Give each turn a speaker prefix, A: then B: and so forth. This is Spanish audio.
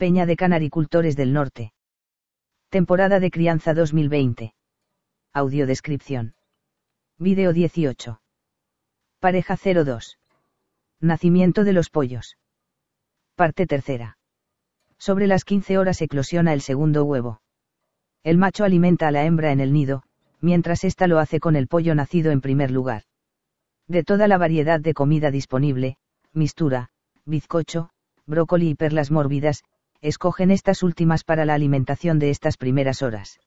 A: Peña de Canaricultores del Norte. Temporada de crianza 2020. Audiodescripción. Video 18. Pareja 02. Nacimiento de los pollos. Parte tercera. Sobre las 15 horas eclosiona el segundo huevo. El macho alimenta a la hembra en el nido, mientras ésta lo hace con el pollo nacido en primer lugar. De toda la variedad de comida disponible, mistura, bizcocho, brócoli y perlas mórbidas, escogen estas últimas para la alimentación de estas primeras horas.